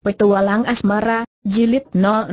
Petualang Asmara, Jilid 06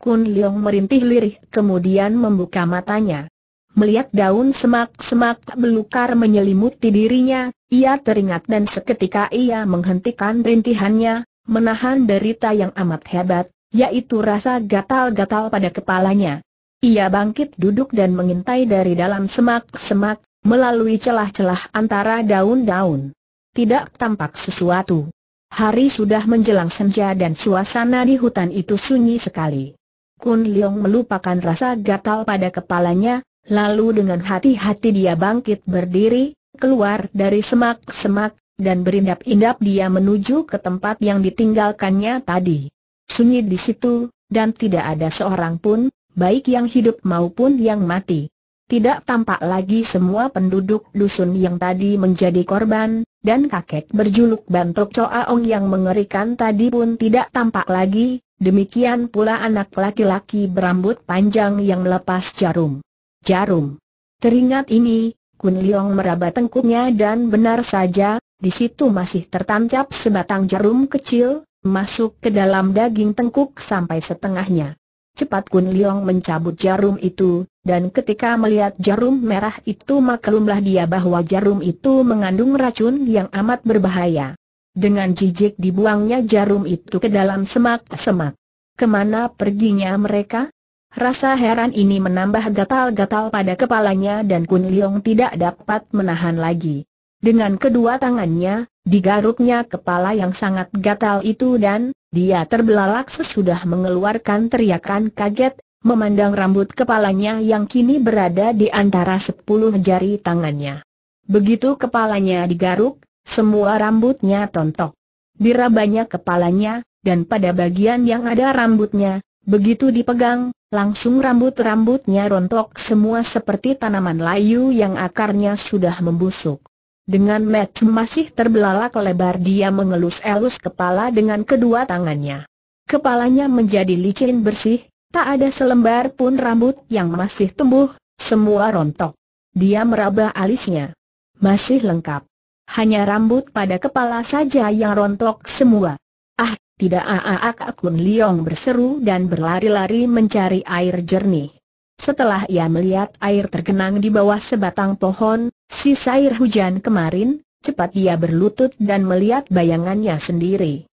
Kun Leong merintih lirih kemudian membuka matanya. Melihat daun semak-semak belukar menyelimuti dirinya, ia teringat dan seketika ia menghentikan rintihannya, menahan derita yang amat hebat, yaitu rasa gatal-gatal pada kepalanya. Ia bangkit duduk dan mengintai dari dalam semak-semak, melalui celah-celah antara daun-daun. Tidak tampak sesuatu. Hari sudah menjelang senja dan suasana di hutan itu sunyi sekali. Kun Leong melupakan rasa gatal pada kepalanya, lalu dengan hati-hati dia bangkit berdiri, keluar dari semak-semak, dan berindap-indap dia menuju ke tempat yang ditinggalkannya tadi. Sunyi di situ, dan tidak ada seorang pun, baik yang hidup maupun yang mati. Tidak tampak lagi semua penduduk dusun yang tadi menjadi korban, dan kakek berjuluk Bantok Coaong yang mengerikan tadi pun tidak tampak lagi, demikian pula anak laki-laki berambut panjang yang melepas jarum. Jarum. Teringat ini, Kun Leong meraba tengkuknya dan benar saja, di situ masih tertancap sebatang jarum kecil, masuk ke dalam daging tengkuk sampai setengahnya. Cepat Kun Leong mencabut jarum itu, dan ketika melihat jarum merah itu maklumlah dia bahwa jarum itu mengandung racun yang amat berbahaya. Dengan jijik dibuangnya jarum itu ke dalam semak-semak. Kemana perginya mereka? Rasa heran ini menambah gatal-gatal pada kepalanya dan Kun Leong tidak dapat menahan lagi. Dengan kedua tangannya, digaruknya kepala yang sangat gatal itu dan, dia terbelalak sesudah mengeluarkan teriakan kaget, memandang rambut kepalanya yang kini berada di antara sepuluh jari tangannya. Begitu kepalanya digaruk, semua rambutnya tontok. Dirabanya kepalanya, dan pada bagian yang ada rambutnya, begitu dipegang, langsung rambut-rambutnya rontok semua seperti tanaman layu yang akarnya sudah membusuk. Dengan match masih terbelalak lebar dia mengelus-elus kepala dengan kedua tangannya. Kepalanya menjadi licin bersih, Tak ada selembar pun rambut yang masih tumbuh, semua rontok. Dia meraba alisnya. Masih lengkap. Hanya rambut pada kepala saja yang rontok semua. Ah, tidak aak akun Liong berseru dan berlari-lari mencari air jernih. Setelah ia melihat air tergenang di bawah sebatang pohon, sisa air hujan kemarin, cepat ia berlutut dan melihat bayangannya sendiri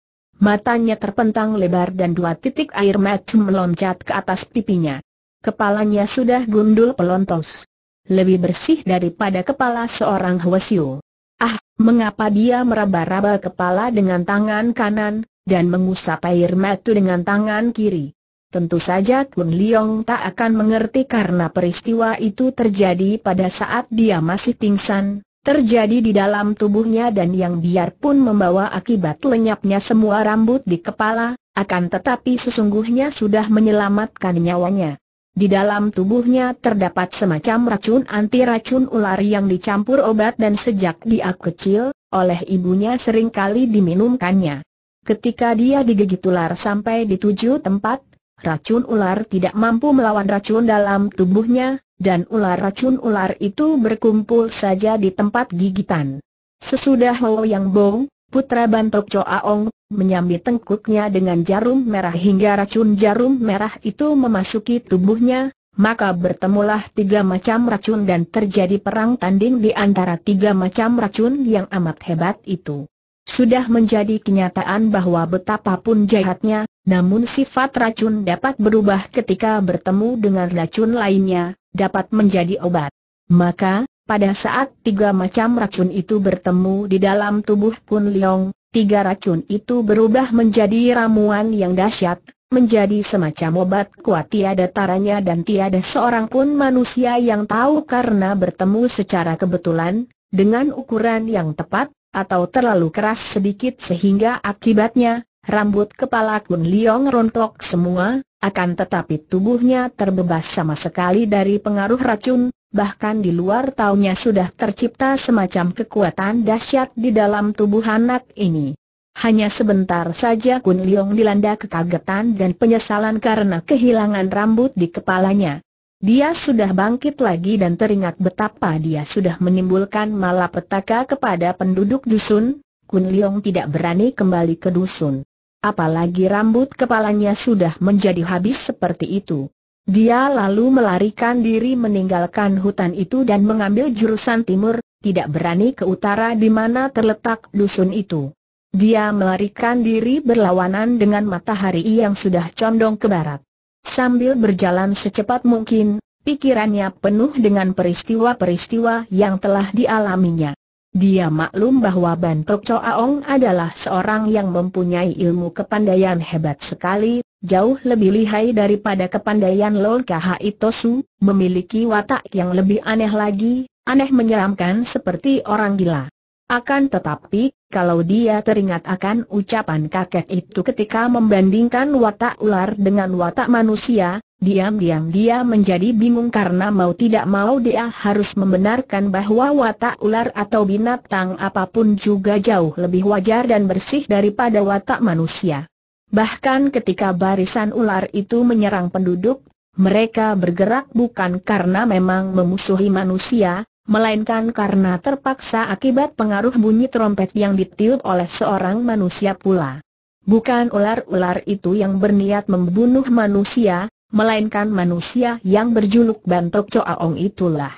matanya terpentang lebar dan dua titik air mata meloncat ke atas pipinya. Kepalanya sudah gundul pelontos. Lebih bersih daripada kepala seorang Hwasyu. Ah, mengapa dia meraba-raba kepala dengan tangan kanan, dan mengusap air mata dengan tangan kiri? Tentu saja Kun Leong tak akan mengerti karena peristiwa itu terjadi pada saat dia masih pingsan, terjadi di dalam tubuhnya dan yang biarpun membawa akibat lenyapnya semua rambut di kepala, akan tetapi sesungguhnya sudah menyelamatkan nyawanya. Di dalam tubuhnya terdapat semacam racun anti-racun ular yang dicampur obat dan sejak dia kecil, oleh ibunya seringkali diminumkannya. Ketika dia digigit ular sampai di tujuh tempat, racun ular tidak mampu melawan racun dalam tubuhnya, dan ular racun ular itu berkumpul saja di tempat gigitan. Sesudah Ho Yang Bong, putra Bantok Choaong, menyambi tengkuknya dengan jarum merah hingga racun jarum merah itu memasuki tubuhnya, maka bertemulah tiga macam racun dan terjadi perang tanding di antara tiga macam racun yang amat hebat itu. Sudah menjadi kenyataan bahwa betapapun jahatnya, namun sifat racun dapat berubah ketika bertemu dengan racun lainnya, dapat menjadi obat. Maka, pada saat tiga macam racun itu bertemu di dalam tubuh Kun Leong, tiga racun itu berubah menjadi ramuan yang dahsyat, menjadi semacam obat kuat tiada taranya dan tiada seorang pun manusia yang tahu karena bertemu secara kebetulan, dengan ukuran yang tepat, atau terlalu keras sedikit sehingga akibatnya, rambut kepala Kun Liong rontok semua, akan tetapi tubuhnya terbebas sama sekali dari pengaruh racun, bahkan di luar taunya sudah tercipta semacam kekuatan dahsyat di dalam tubuh anak ini. Hanya sebentar saja Kun Leong dilanda kekagetan dan penyesalan karena kehilangan rambut di kepalanya. Dia sudah bangkit lagi dan teringat betapa dia sudah menimbulkan malapetaka kepada penduduk dusun, Kun Leong tidak berani kembali ke dusun. Apalagi rambut kepalanya sudah menjadi habis seperti itu. Dia lalu melarikan diri meninggalkan hutan itu dan mengambil jurusan timur, tidak berani ke utara di mana terletak dusun itu. Dia melarikan diri berlawanan dengan matahari yang sudah condong ke barat. Sambil berjalan secepat mungkin, pikirannya penuh dengan peristiwa-peristiwa yang telah dialaminya. Dia maklum bahwa Ban Tok Choaong adalah seorang yang mempunyai ilmu kepandaian hebat sekali, jauh lebih lihai daripada kepandaian Lol Kha Itosu, memiliki watak yang lebih aneh lagi, aneh menyeramkan seperti orang gila. Akan tetapi, kalau dia teringat akan ucapan kakek itu ketika membandingkan watak ular dengan watak manusia, diam-diam dia menjadi bingung karena mau tidak mau dia harus membenarkan bahwa watak ular atau binatang apapun juga jauh lebih wajar dan bersih daripada watak manusia. Bahkan ketika barisan ular itu menyerang penduduk, mereka bergerak bukan karena memang memusuhi manusia, melainkan karena terpaksa akibat pengaruh bunyi trompet yang ditiup oleh seorang manusia pula. Bukan ular-ular itu yang berniat membunuh manusia, melainkan manusia yang berjuluk Bantok Coaong itulah.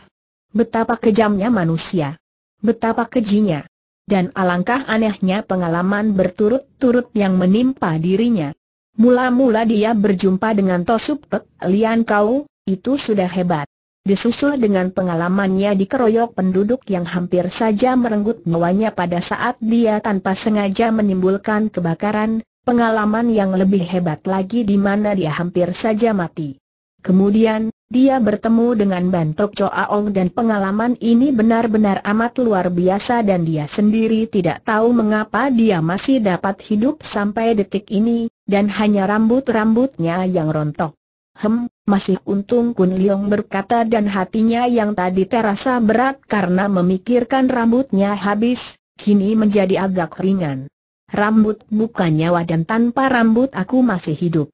Betapa kejamnya manusia. Betapa kejinya. Dan alangkah anehnya pengalaman berturut-turut yang menimpa dirinya. Mula-mula dia berjumpa dengan Pek Lian Kau, itu sudah hebat disusul dengan pengalamannya dikeroyok penduduk yang hampir saja merenggut nyawanya pada saat dia tanpa sengaja menimbulkan kebakaran, pengalaman yang lebih hebat lagi di mana dia hampir saja mati. Kemudian, dia bertemu dengan Bantok Aong dan pengalaman ini benar-benar amat luar biasa dan dia sendiri tidak tahu mengapa dia masih dapat hidup sampai detik ini, dan hanya rambut-rambutnya yang rontok. Hem, masih untung Kun Leong berkata dan hatinya yang tadi terasa berat karena memikirkan rambutnya habis, kini menjadi agak ringan. Rambut bukan nyawa dan tanpa rambut aku masih hidup.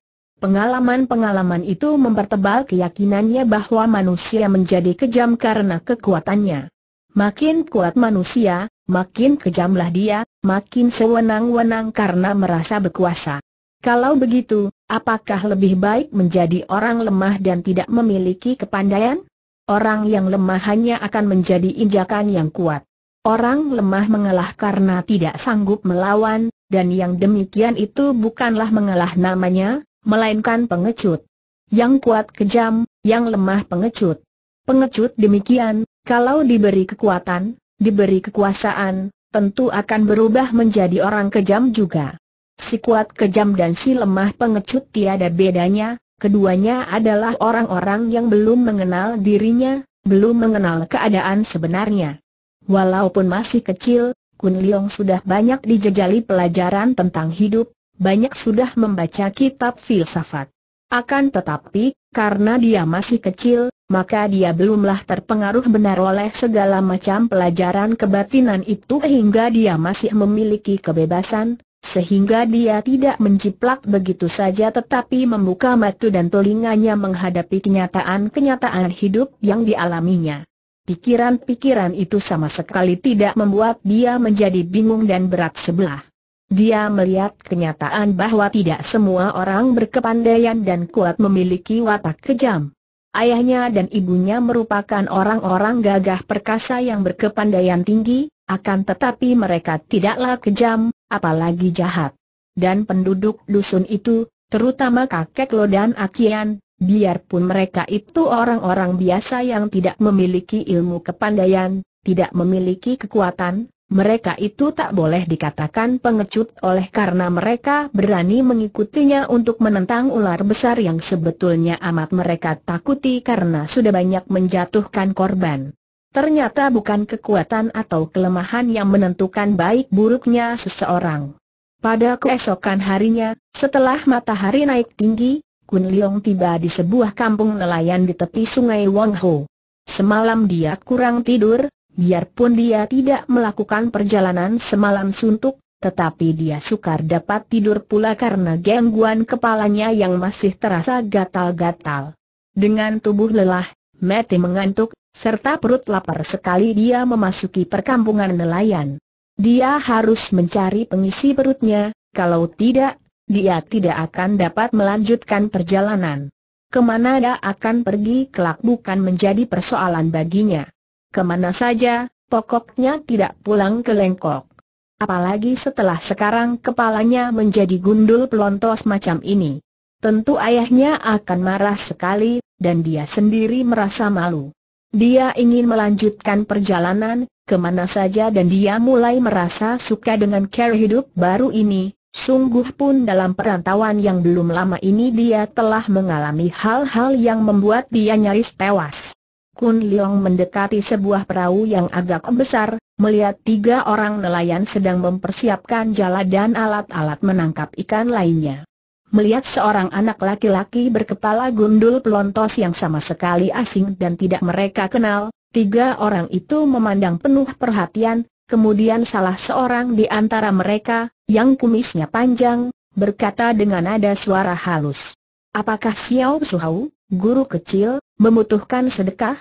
Pengalaman-pengalaman itu mempertebal keyakinannya bahwa manusia menjadi kejam karena kekuatannya. Makin kuat manusia, makin kejamlah dia, makin sewenang-wenang karena merasa berkuasa. Kalau begitu, Apakah lebih baik menjadi orang lemah dan tidak memiliki kepandaian? Orang yang lemah hanya akan menjadi injakan yang kuat. Orang lemah mengalah karena tidak sanggup melawan, dan yang demikian itu bukanlah mengalah namanya, melainkan pengecut. Yang kuat kejam, yang lemah pengecut. Pengecut demikian, kalau diberi kekuatan, diberi kekuasaan, tentu akan berubah menjadi orang kejam juga. Si kuat kejam dan si lemah pengecut tiada bedanya, keduanya adalah orang-orang yang belum mengenal dirinya, belum mengenal keadaan sebenarnya. Walaupun masih kecil, Kun Leong sudah banyak dijejali pelajaran tentang hidup, banyak sudah membaca kitab filsafat. Akan tetapi, karena dia masih kecil, maka dia belumlah terpengaruh benar oleh segala macam pelajaran kebatinan itu hingga dia masih memiliki kebebasan, sehingga dia tidak menjiplak begitu saja tetapi membuka mata dan telinganya menghadapi kenyataan-kenyataan hidup yang dialaminya. Pikiran-pikiran itu sama sekali tidak membuat dia menjadi bingung dan berat sebelah. Dia melihat kenyataan bahwa tidak semua orang berkepandaian dan kuat memiliki watak kejam. Ayahnya dan ibunya merupakan orang-orang gagah perkasa yang berkepandaian tinggi, akan tetapi mereka tidaklah kejam, apalagi jahat. Dan penduduk dusun itu, terutama kakek Lo dan Akian, biarpun mereka itu orang-orang biasa yang tidak memiliki ilmu kepandaian, tidak memiliki kekuatan, mereka itu tak boleh dikatakan pengecut oleh karena mereka berani mengikutinya untuk menentang ular besar yang sebetulnya amat mereka takuti karena sudah banyak menjatuhkan korban. Ternyata bukan kekuatan atau kelemahan yang menentukan baik buruknya seseorang. Pada keesokan harinya, setelah matahari naik tinggi, Kun Leong tiba di sebuah kampung nelayan di tepi sungai Wong Ho. Semalam dia kurang tidur, biarpun dia tidak melakukan perjalanan semalam suntuk, tetapi dia sukar dapat tidur pula karena gangguan kepalanya yang masih terasa gatal-gatal. Dengan tubuh lelah, Mati mengantuk, serta perut lapar sekali dia memasuki perkampungan nelayan. Dia harus mencari pengisi perutnya, kalau tidak, dia tidak akan dapat melanjutkan perjalanan. Kemana dia akan pergi kelak bukan menjadi persoalan baginya. Kemana saja, pokoknya tidak pulang ke Lengkok. Apalagi setelah sekarang kepalanya menjadi gundul pelontos macam ini. Tentu ayahnya akan marah sekali, dan dia sendiri merasa malu. Dia ingin melanjutkan perjalanan, kemana saja dan dia mulai merasa suka dengan cara hidup baru ini, Sungguh pun dalam perantauan yang belum lama ini dia telah mengalami hal-hal yang membuat dia nyaris tewas. Kun Leong mendekati sebuah perahu yang agak besar, melihat tiga orang nelayan sedang mempersiapkan jala dan alat-alat menangkap ikan lainnya melihat seorang anak laki-laki berkepala gundul pelontos yang sama sekali asing dan tidak mereka kenal, tiga orang itu memandang penuh perhatian, kemudian salah seorang di antara mereka, yang kumisnya panjang, berkata dengan nada suara halus. Apakah Xiao Suhau, guru kecil, membutuhkan sedekah?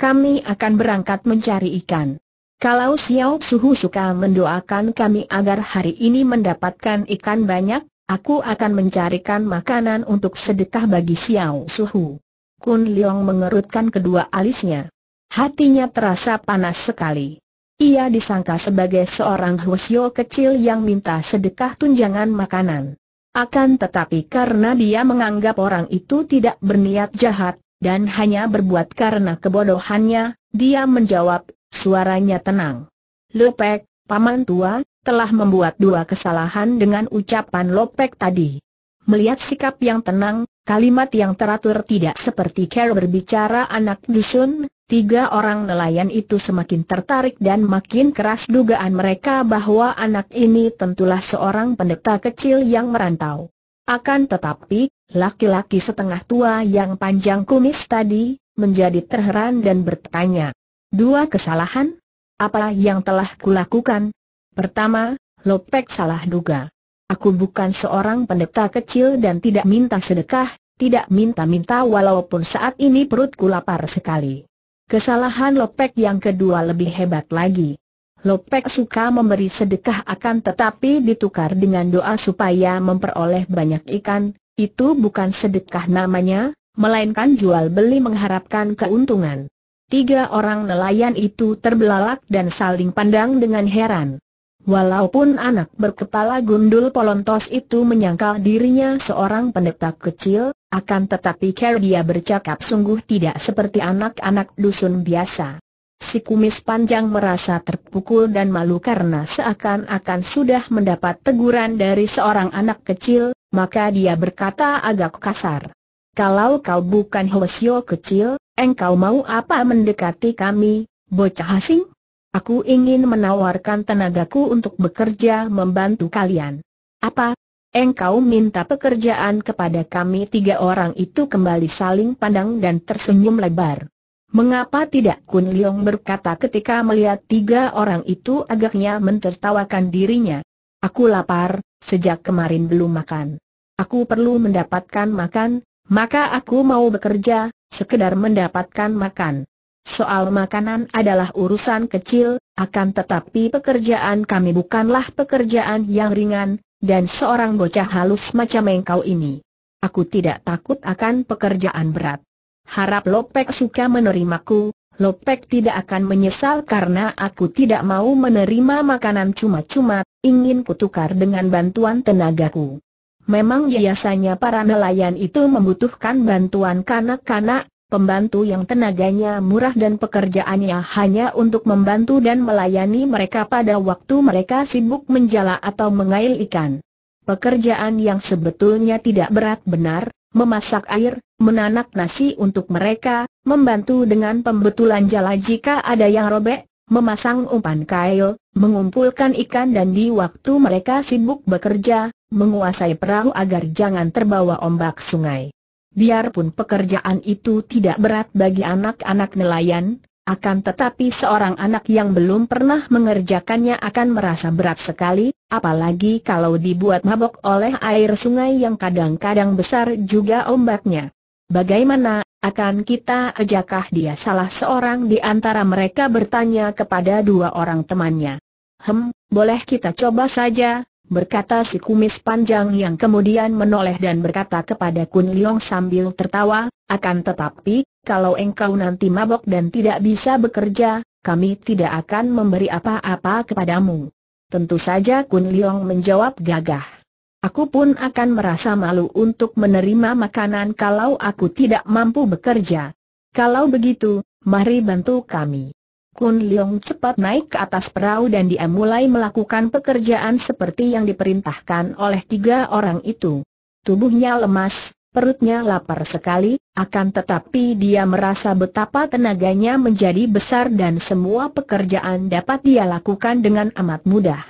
Kami akan berangkat mencari ikan. Kalau Xiao Suhu suka mendoakan kami agar hari ini mendapatkan ikan banyak, Aku akan mencarikan makanan untuk sedekah bagi Xiao Suhu. Kun Liang mengerutkan kedua alisnya. Hatinya terasa panas sekali. Ia disangka sebagai seorang husyo kecil yang minta sedekah tunjangan makanan. Akan tetapi karena dia menganggap orang itu tidak berniat jahat, dan hanya berbuat karena kebodohannya, dia menjawab, suaranya tenang. Lepek, paman tua, telah membuat dua kesalahan dengan ucapan lopek tadi. Melihat sikap yang tenang, kalimat yang teratur tidak seperti Carol berbicara anak dusun, Tiga orang nelayan itu semakin tertarik dan makin keras dugaan mereka bahwa anak ini tentulah seorang pendeta kecil yang merantau. Akan tetapi, laki-laki setengah tua yang panjang kumis tadi, menjadi terheran dan bertanya. Dua kesalahan? Apa yang telah kulakukan? Pertama, Lopek salah duga. Aku bukan seorang pendeta kecil dan tidak minta sedekah, tidak minta-minta walaupun saat ini perutku lapar sekali. Kesalahan Lopek yang kedua lebih hebat lagi. Lopek suka memberi sedekah akan tetapi ditukar dengan doa supaya memperoleh banyak ikan, itu bukan sedekah namanya, melainkan jual beli mengharapkan keuntungan. Tiga orang nelayan itu terbelalak dan saling pandang dengan heran. Walaupun anak berkepala gundul Polontos itu menyangkal dirinya seorang pendeta kecil, akan tetapi cara dia bercakap sungguh tidak seperti anak-anak dusun biasa. Si kumis panjang merasa terpukul dan malu karena seakan-akan sudah mendapat teguran dari seorang anak kecil, maka dia berkata agak kasar. Kalau kau bukan Hosio kecil, engkau mau apa mendekati kami, bocah asing? Aku ingin menawarkan tenagaku untuk bekerja membantu kalian. Apa? Engkau minta pekerjaan kepada kami tiga orang itu kembali saling pandang dan tersenyum lebar. Mengapa tidak Kun Leong berkata ketika melihat tiga orang itu agaknya mentertawakan dirinya. Aku lapar, sejak kemarin belum makan. Aku perlu mendapatkan makan, maka aku mau bekerja, sekedar mendapatkan makan. Soal makanan adalah urusan kecil, akan tetapi pekerjaan kami bukanlah pekerjaan yang ringan, dan seorang bocah halus macam engkau ini. Aku tidak takut akan pekerjaan berat. Harap Lopek suka menerimaku, Lopek tidak akan menyesal karena aku tidak mau menerima makanan cuma-cuma, ingin kutukar dengan bantuan tenagaku. Memang biasanya para nelayan itu membutuhkan bantuan kanak-kanak, pembantu yang tenaganya murah dan pekerjaannya hanya untuk membantu dan melayani mereka pada waktu mereka sibuk menjala atau mengail ikan. Pekerjaan yang sebetulnya tidak berat benar, memasak air, menanak nasi untuk mereka, membantu dengan pembetulan jala jika ada yang robek, memasang umpan kail, mengumpulkan ikan dan di waktu mereka sibuk bekerja, menguasai perahu agar jangan terbawa ombak sungai. Biarpun pekerjaan itu tidak berat bagi anak-anak nelayan, akan tetapi seorang anak yang belum pernah mengerjakannya akan merasa berat sekali, apalagi kalau dibuat mabok oleh air sungai yang kadang-kadang besar juga ombaknya. Bagaimana, akan kita ajakah dia salah seorang di antara mereka bertanya kepada dua orang temannya. Hem, boleh kita coba saja, berkata si kumis panjang yang kemudian menoleh dan berkata kepada Kun Liong sambil tertawa, akan tetapi, kalau engkau nanti mabok dan tidak bisa bekerja, kami tidak akan memberi apa-apa kepadamu. Tentu saja Kun Liong menjawab gagah. Aku pun akan merasa malu untuk menerima makanan kalau aku tidak mampu bekerja. Kalau begitu, mari bantu kami. Kun Leong cepat naik ke atas perahu dan dia mulai melakukan pekerjaan seperti yang diperintahkan oleh tiga orang itu. Tubuhnya lemas, perutnya lapar sekali, akan tetapi dia merasa betapa tenaganya menjadi besar dan semua pekerjaan dapat dia lakukan dengan amat mudah.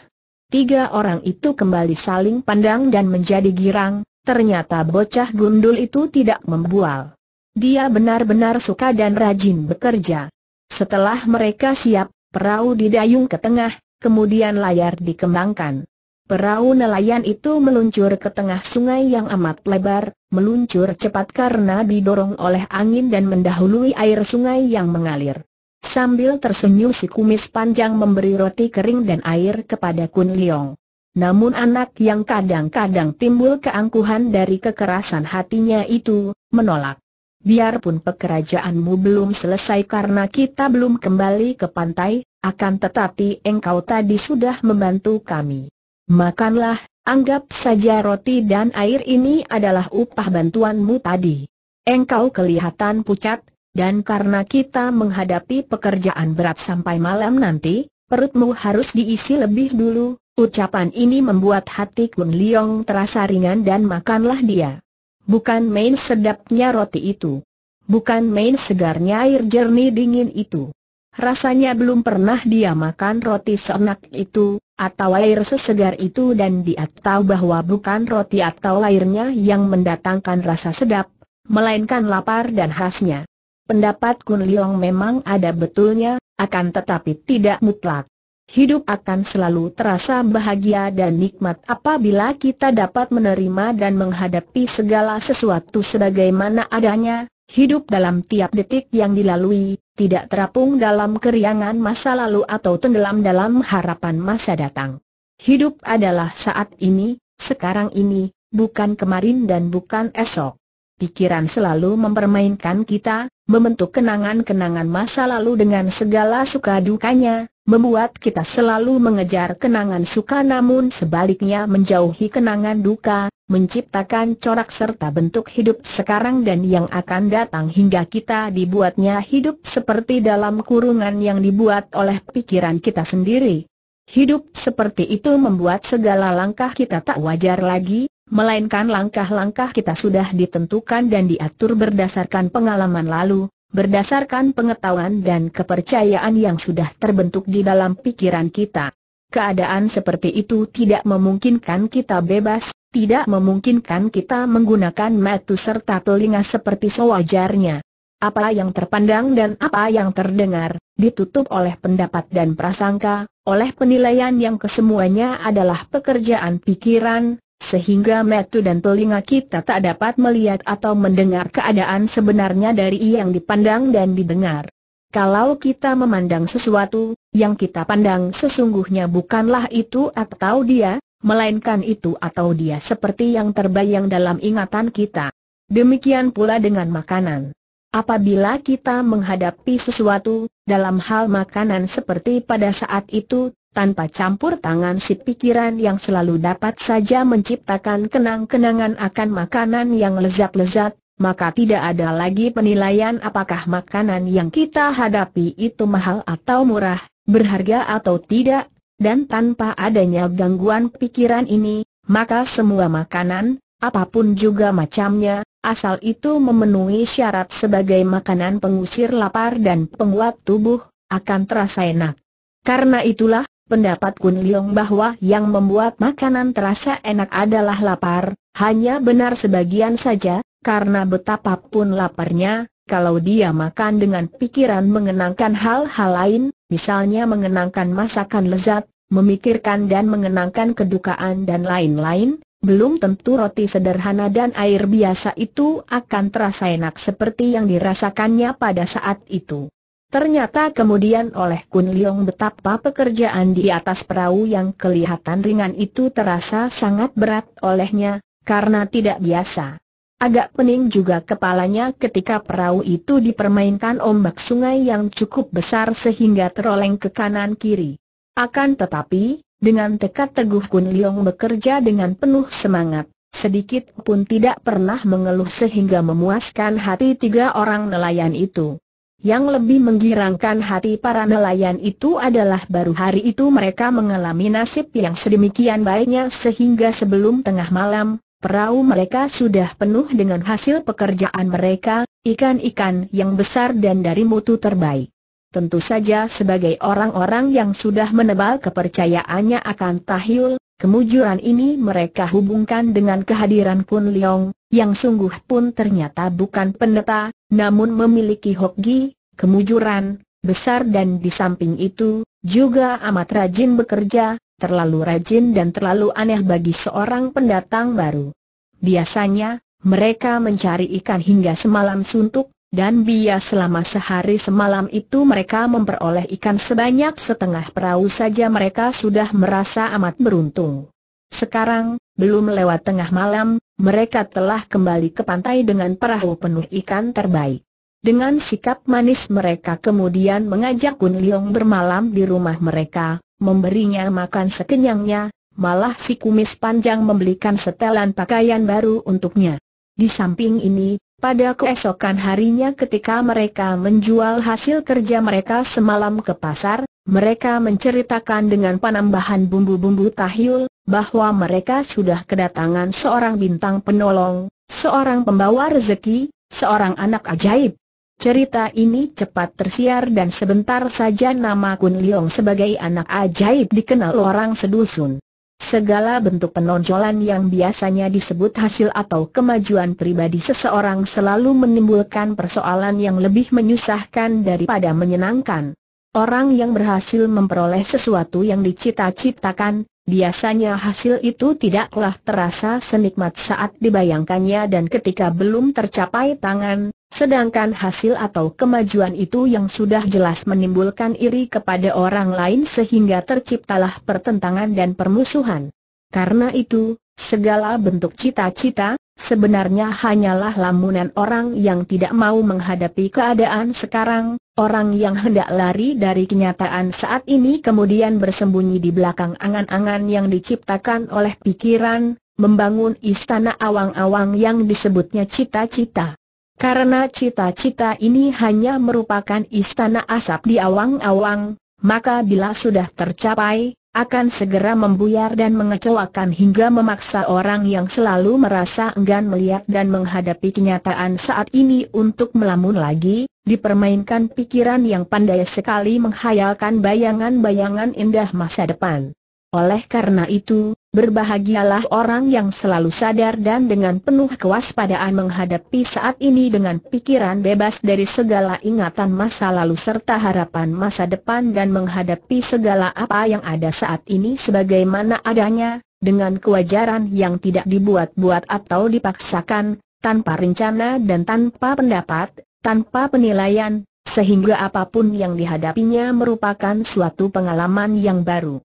Tiga orang itu kembali saling pandang dan menjadi girang, ternyata bocah gundul itu tidak membual. Dia benar-benar suka dan rajin bekerja. Setelah mereka siap, perahu didayung ke tengah, kemudian layar dikembangkan. Perahu nelayan itu meluncur ke tengah sungai yang amat lebar, meluncur cepat karena didorong oleh angin dan mendahului air sungai yang mengalir. Sambil tersenyum si kumis panjang memberi roti kering dan air kepada Kun Liong. Namun anak yang kadang-kadang timbul keangkuhan dari kekerasan hatinya itu, menolak biarpun pekerjaanmu belum selesai karena kita belum kembali ke pantai, akan tetapi engkau tadi sudah membantu kami. Makanlah, anggap saja roti dan air ini adalah upah bantuanmu tadi. Engkau kelihatan pucat, dan karena kita menghadapi pekerjaan berat sampai malam nanti, perutmu harus diisi lebih dulu. Ucapan ini membuat hati Kun Liong terasa ringan dan makanlah dia. Bukan main sedapnya roti itu. Bukan main segarnya air jernih dingin itu. Rasanya belum pernah dia makan roti seenak itu, atau air sesegar itu dan dia tahu bahwa bukan roti atau airnya yang mendatangkan rasa sedap, melainkan lapar dan khasnya. Pendapat Kun Liong memang ada betulnya, akan tetapi tidak mutlak hidup akan selalu terasa bahagia dan nikmat apabila kita dapat menerima dan menghadapi segala sesuatu sebagaimana adanya, hidup dalam tiap detik yang dilalui, tidak terapung dalam keriangan masa lalu atau tenggelam dalam harapan masa datang. Hidup adalah saat ini, sekarang ini, bukan kemarin dan bukan esok pikiran selalu mempermainkan kita, membentuk kenangan-kenangan masa lalu dengan segala suka dukanya, membuat kita selalu mengejar kenangan suka namun sebaliknya menjauhi kenangan duka, menciptakan corak serta bentuk hidup sekarang dan yang akan datang hingga kita dibuatnya hidup seperti dalam kurungan yang dibuat oleh pikiran kita sendiri. Hidup seperti itu membuat segala langkah kita tak wajar lagi, melainkan langkah-langkah kita sudah ditentukan dan diatur berdasarkan pengalaman lalu, berdasarkan pengetahuan dan kepercayaan yang sudah terbentuk di dalam pikiran kita. Keadaan seperti itu tidak memungkinkan kita bebas, tidak memungkinkan kita menggunakan mata serta telinga seperti sewajarnya. Apa yang terpandang dan apa yang terdengar, ditutup oleh pendapat dan prasangka, oleh penilaian yang kesemuanya adalah pekerjaan pikiran, sehingga metu dan telinga kita tak dapat melihat atau mendengar keadaan sebenarnya dari yang dipandang dan didengar. Kalau kita memandang sesuatu, yang kita pandang sesungguhnya bukanlah itu atau dia, melainkan itu atau dia seperti yang terbayang dalam ingatan kita. Demikian pula dengan makanan. Apabila kita menghadapi sesuatu, dalam hal makanan seperti pada saat itu, tanpa campur tangan si pikiran yang selalu dapat saja menciptakan kenang-kenangan akan makanan yang lezat-lezat, maka tidak ada lagi penilaian apakah makanan yang kita hadapi itu mahal atau murah, berharga atau tidak, dan tanpa adanya gangguan pikiran ini, maka semua makanan, apapun juga macamnya, asal itu memenuhi syarat sebagai makanan pengusir lapar dan penguat tubuh, akan terasa enak. Karena itulah, Pendapat Kun Liong bahwa yang membuat makanan terasa enak adalah lapar, hanya benar sebagian saja, karena betapapun laparnya, kalau dia makan dengan pikiran mengenangkan hal-hal lain, misalnya mengenangkan masakan lezat, memikirkan dan mengenangkan kedukaan dan lain-lain, belum tentu roti sederhana dan air biasa itu akan terasa enak seperti yang dirasakannya pada saat itu. Ternyata kemudian oleh Kun Leong betapa pekerjaan di atas perahu yang kelihatan ringan itu terasa sangat berat olehnya, karena tidak biasa. Agak pening juga kepalanya ketika perahu itu dipermainkan ombak sungai yang cukup besar sehingga teroleng ke kanan kiri. Akan tetapi, dengan tekad teguh Kun Leong bekerja dengan penuh semangat, sedikit pun tidak pernah mengeluh sehingga memuaskan hati tiga orang nelayan itu. Yang lebih menggirangkan hati para nelayan itu adalah baru hari itu mereka mengalami nasib yang sedemikian baiknya sehingga sebelum tengah malam, perahu mereka sudah penuh dengan hasil pekerjaan mereka, ikan-ikan yang besar dan dari mutu terbaik. Tentu saja sebagai orang-orang yang sudah menebal kepercayaannya akan tahil, kemujuran ini mereka hubungkan dengan kehadiran Kun Leong, yang sungguh pun ternyata bukan pendeta, namun memiliki hoki, kemujuran, besar dan di samping itu, juga amat rajin bekerja, terlalu rajin dan terlalu aneh bagi seorang pendatang baru. Biasanya, mereka mencari ikan hingga semalam suntuk, dan bias selama sehari semalam itu mereka memperoleh ikan sebanyak setengah perahu saja mereka sudah merasa amat beruntung. Sekarang, belum lewat tengah malam, mereka telah kembali ke pantai dengan perahu penuh ikan terbaik. Dengan sikap manis mereka kemudian mengajak Kun Liong bermalam di rumah mereka, memberinya makan sekenyangnya, malah si kumis panjang membelikan setelan pakaian baru untuknya. Di samping ini, pada keesokan harinya ketika mereka menjual hasil kerja mereka semalam ke pasar, mereka menceritakan dengan penambahan bumbu-bumbu tahil, bahwa mereka sudah kedatangan seorang bintang penolong, seorang pembawa rezeki, seorang anak ajaib. Cerita ini cepat tersiar dan sebentar saja nama Kun Liong sebagai anak ajaib dikenal orang sedusun. Segala bentuk penonjolan yang biasanya disebut hasil atau kemajuan pribadi seseorang selalu menimbulkan persoalan yang lebih menyusahkan daripada menyenangkan. Orang yang berhasil memperoleh sesuatu yang dicita-citakan, biasanya hasil itu tidaklah terasa senikmat saat dibayangkannya dan ketika belum tercapai tangan, sedangkan hasil atau kemajuan itu yang sudah jelas menimbulkan iri kepada orang lain sehingga terciptalah pertentangan dan permusuhan. Karena itu, segala bentuk cita-cita, Sebenarnya hanyalah lamunan orang yang tidak mau menghadapi keadaan sekarang, orang yang hendak lari dari kenyataan saat ini kemudian bersembunyi di belakang angan-angan yang diciptakan oleh pikiran, membangun istana awang-awang yang disebutnya cita-cita. Karena cita-cita ini hanya merupakan istana asap di awang-awang, maka bila sudah tercapai, akan segera membuyar dan mengecewakan hingga memaksa orang yang selalu merasa enggan melihat dan menghadapi kenyataan saat ini untuk melamun lagi, dipermainkan pikiran yang pandai sekali menghayalkan bayangan-bayangan indah masa depan. Oleh karena itu, Berbahagialah orang yang selalu sadar dan dengan penuh kewaspadaan menghadapi saat ini dengan pikiran bebas dari segala ingatan masa lalu serta harapan masa depan dan menghadapi segala apa yang ada saat ini sebagaimana adanya, dengan kewajaran yang tidak dibuat-buat atau dipaksakan, tanpa rencana dan tanpa pendapat, tanpa penilaian, sehingga apapun yang dihadapinya merupakan suatu pengalaman yang baru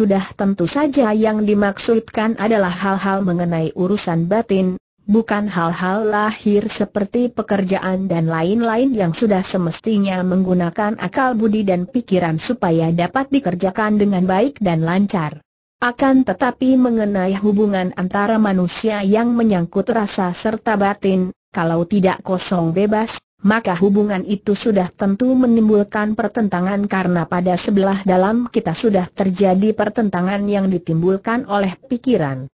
sudah tentu saja yang dimaksudkan adalah hal-hal mengenai urusan batin, bukan hal-hal lahir seperti pekerjaan dan lain-lain yang sudah semestinya menggunakan akal budi dan pikiran supaya dapat dikerjakan dengan baik dan lancar. Akan tetapi mengenai hubungan antara manusia yang menyangkut rasa serta batin, kalau tidak kosong bebas, maka hubungan itu sudah tentu menimbulkan pertentangan karena pada sebelah dalam kita sudah terjadi pertentangan yang ditimbulkan oleh pikiran.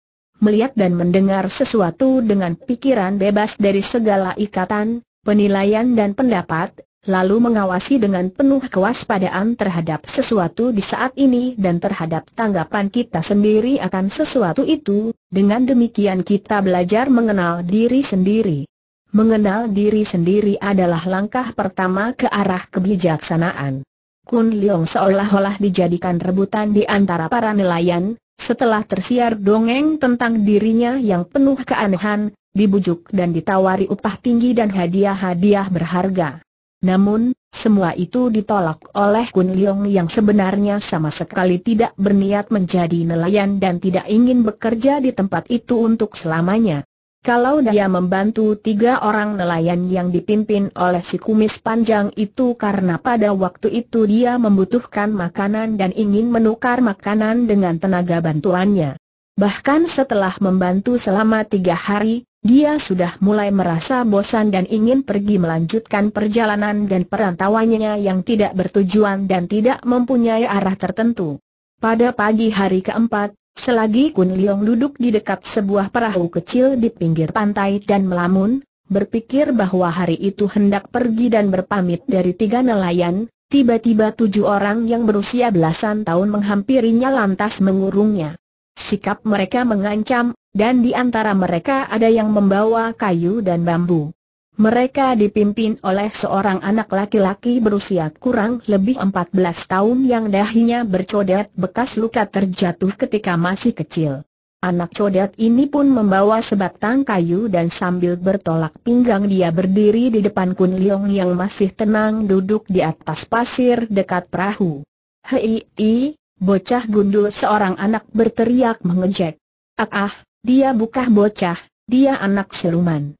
Melihat dan mendengar sesuatu dengan pikiran bebas dari segala ikatan, penilaian dan pendapat, lalu mengawasi dengan penuh kewaspadaan terhadap sesuatu di saat ini dan terhadap tanggapan kita sendiri akan sesuatu itu, dengan demikian kita belajar mengenal diri sendiri. Mengenal diri sendiri adalah langkah pertama ke arah kebijaksanaan. Kun Liang seolah-olah dijadikan rebutan di antara para nelayan, setelah tersiar dongeng tentang dirinya yang penuh keanehan, dibujuk dan ditawari upah tinggi dan hadiah-hadiah berharga. Namun, semua itu ditolak oleh Kun Liang yang sebenarnya sama sekali tidak berniat menjadi nelayan dan tidak ingin bekerja di tempat itu untuk selamanya. Kalau dia membantu tiga orang nelayan yang dipimpin oleh si kumis panjang itu karena pada waktu itu dia membutuhkan makanan dan ingin menukar makanan dengan tenaga bantuannya. Bahkan setelah membantu selama tiga hari, dia sudah mulai merasa bosan dan ingin pergi melanjutkan perjalanan dan perantauannya yang tidak bertujuan dan tidak mempunyai arah tertentu. Pada pagi hari keempat, Selagi Kun Liong duduk di dekat sebuah perahu kecil di pinggir pantai dan melamun, berpikir bahwa hari itu hendak pergi dan berpamit dari tiga nelayan, tiba-tiba tujuh orang yang berusia belasan tahun menghampirinya lantas mengurungnya. Sikap mereka mengancam, dan di antara mereka ada yang membawa kayu dan bambu. Mereka dipimpin oleh seorang anak laki-laki berusia kurang lebih 14 tahun yang dahinya bercodet bekas luka terjatuh ketika masih kecil. Anak codet ini pun membawa sebatang kayu dan sambil bertolak pinggang dia berdiri di depan Kun Leong yang masih tenang duduk di atas pasir dekat perahu. Hei, i, bocah gundul seorang anak berteriak mengejek. Ah, ah, dia bukan bocah, dia anak siluman.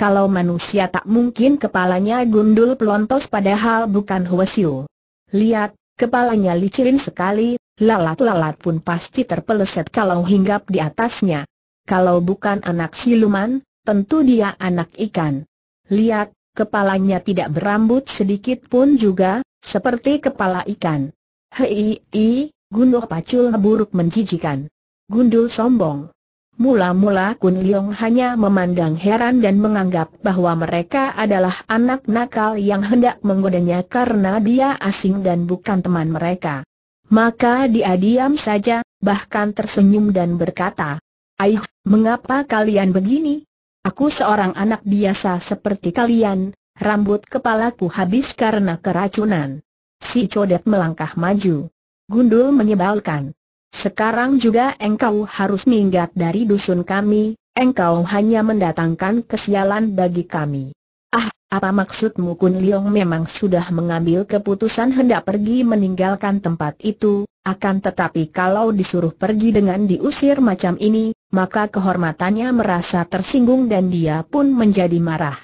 Kalau manusia tak mungkin kepalanya gundul pelontos padahal bukan Huasiu. Lihat, kepalanya licin sekali, lalat-lalat pun pasti terpeleset kalau hinggap di atasnya. Kalau bukan anak siluman, tentu dia anak ikan. Lihat, kepalanya tidak berambut sedikit pun juga, seperti kepala ikan. Hei, i, gunduh pacul buruk menjijikan. Gundul sombong. Mula-mula Kun Leong hanya memandang heran dan menganggap bahwa mereka adalah anak nakal yang hendak menggodanya karena dia asing dan bukan teman mereka. Maka dia diam saja, bahkan tersenyum dan berkata, Aih, mengapa kalian begini? Aku seorang anak biasa seperti kalian, rambut kepalaku habis karena keracunan. Si Codet melangkah maju. Gundul menyebalkan. Sekarang juga engkau harus minggat dari dusun kami, engkau hanya mendatangkan kesialan bagi kami. Ah, apa maksudmu Kun Liong memang sudah mengambil keputusan hendak pergi meninggalkan tempat itu, akan tetapi kalau disuruh pergi dengan diusir macam ini, maka kehormatannya merasa tersinggung dan dia pun menjadi marah.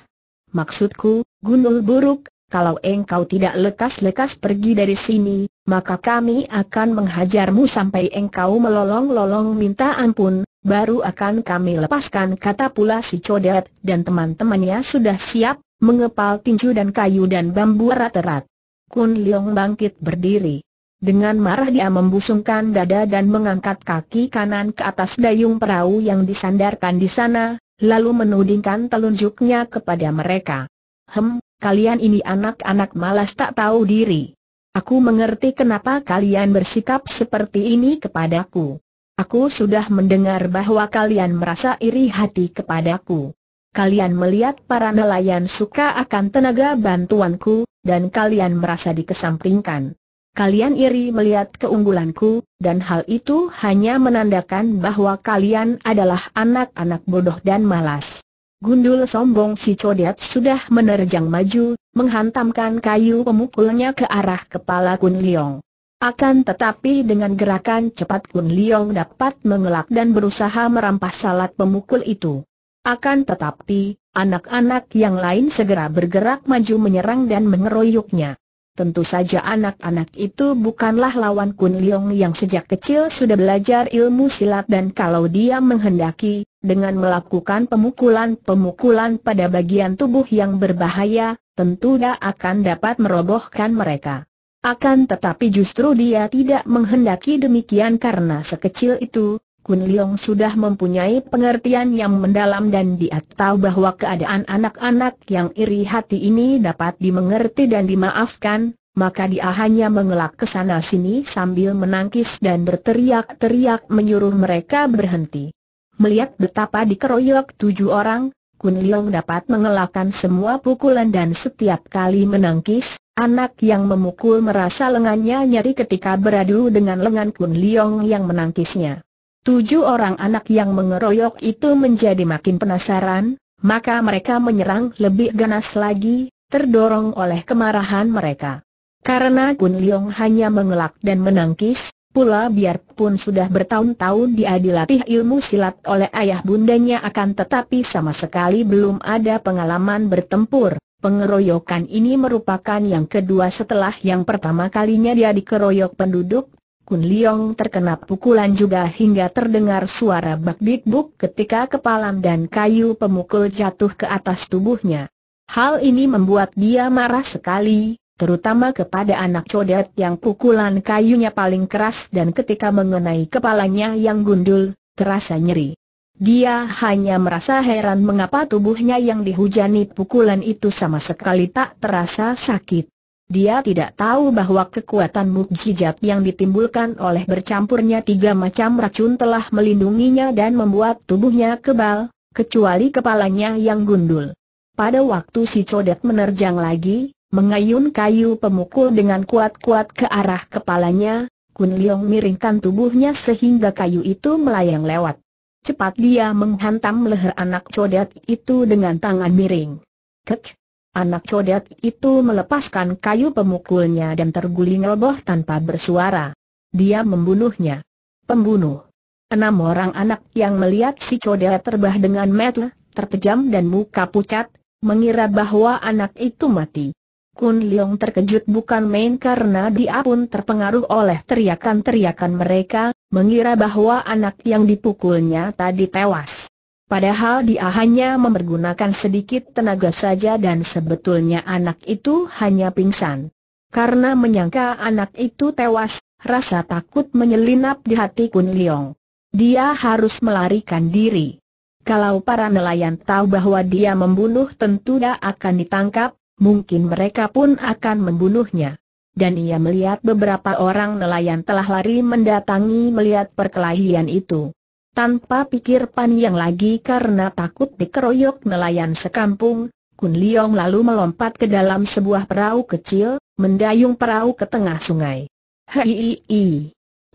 Maksudku, Gunul Buruk, kalau engkau tidak lekas-lekas pergi dari sini, maka kami akan menghajarmu sampai engkau melolong-lolong minta ampun, baru akan kami lepaskan kata pula si Codet dan teman-temannya sudah siap, mengepal tinju dan kayu dan bambu erat-erat. Kun Leong bangkit berdiri. Dengan marah dia membusungkan dada dan mengangkat kaki kanan ke atas dayung perahu yang disandarkan di sana, lalu menudingkan telunjuknya kepada mereka. Hem, kalian ini anak-anak malas tak tahu diri. Aku mengerti kenapa kalian bersikap seperti ini kepadaku. Aku sudah mendengar bahwa kalian merasa iri hati kepadaku. Kalian melihat para nelayan suka akan tenaga bantuanku, dan kalian merasa dikesampingkan. Kalian iri melihat keunggulanku, dan hal itu hanya menandakan bahwa kalian adalah anak-anak bodoh dan malas. Gundul sombong si Codet sudah menerjang maju, menghantamkan kayu pemukulnya ke arah kepala Kun Liong. Akan tetapi dengan gerakan cepat Kun Liong dapat mengelak dan berusaha merampas salat pemukul itu. Akan tetapi, anak-anak yang lain segera bergerak maju menyerang dan mengeroyoknya. Tentu saja anak-anak itu bukanlah lawan Kun Liong yang sejak kecil sudah belajar ilmu silat dan kalau dia menghendaki, dengan melakukan pemukulan-pemukulan pada bagian tubuh yang berbahaya, tentu dia akan dapat merobohkan mereka. Akan tetapi justru dia tidak menghendaki demikian karena sekecil itu, Kun Liong sudah mempunyai pengertian yang mendalam dan dia tahu bahwa keadaan anak-anak yang iri hati ini dapat dimengerti dan dimaafkan, maka dia hanya mengelak ke sana sini sambil menangkis dan berteriak-teriak menyuruh mereka berhenti. Melihat betapa dikeroyok tujuh orang, Kun Leong dapat mengelakkan semua pukulan dan setiap kali menangkis, anak yang memukul merasa lengannya nyeri ketika beradu dengan lengan Kun Leong yang menangkisnya. Tujuh orang anak yang mengeroyok itu menjadi makin penasaran, maka mereka menyerang lebih ganas lagi, terdorong oleh kemarahan mereka. Karena Kun Leong hanya mengelak dan menangkis, Pula biarpun sudah bertahun-tahun dia dilatih ilmu silat oleh ayah bundanya akan tetapi sama sekali belum ada pengalaman bertempur. Pengeroyokan ini merupakan yang kedua setelah yang pertama kalinya dia dikeroyok penduduk. Kun Liong terkena pukulan juga hingga terdengar suara bak-bik-buk ketika kepala dan kayu pemukul jatuh ke atas tubuhnya. Hal ini membuat dia marah sekali, terutama kepada anak codet yang pukulan kayunya paling keras dan ketika mengenai kepalanya yang gundul, terasa nyeri. Dia hanya merasa heran mengapa tubuhnya yang dihujani pukulan itu sama sekali tak terasa sakit. Dia tidak tahu bahwa kekuatan mukjizat yang ditimbulkan oleh bercampurnya tiga macam racun telah melindunginya dan membuat tubuhnya kebal, kecuali kepalanya yang gundul. Pada waktu si codet menerjang lagi, mengayun kayu pemukul dengan kuat-kuat ke arah kepalanya, Kun Leong miringkan tubuhnya sehingga kayu itu melayang lewat. Cepat dia menghantam leher anak codet itu dengan tangan miring. Kek! Anak codet itu melepaskan kayu pemukulnya dan terguling roboh tanpa bersuara. Dia membunuhnya. Pembunuh. Enam orang anak yang melihat si codet terbah dengan metel, terkejam dan muka pucat, mengira bahwa anak itu mati. Kun Leong terkejut bukan main karena dia pun terpengaruh oleh teriakan-teriakan mereka, mengira bahwa anak yang dipukulnya tadi tewas. Padahal dia hanya mempergunakan sedikit tenaga saja dan sebetulnya anak itu hanya pingsan. Karena menyangka anak itu tewas, rasa takut menyelinap di hati Kun Leong. Dia harus melarikan diri. Kalau para nelayan tahu bahwa dia membunuh tentu dia akan ditangkap, mungkin mereka pun akan membunuhnya. Dan ia melihat beberapa orang nelayan telah lari mendatangi melihat perkelahian itu. Tanpa pikir panjang lagi karena takut dikeroyok nelayan sekampung, Kun Leong lalu melompat ke dalam sebuah perahu kecil, mendayung perahu ke tengah sungai. Hei,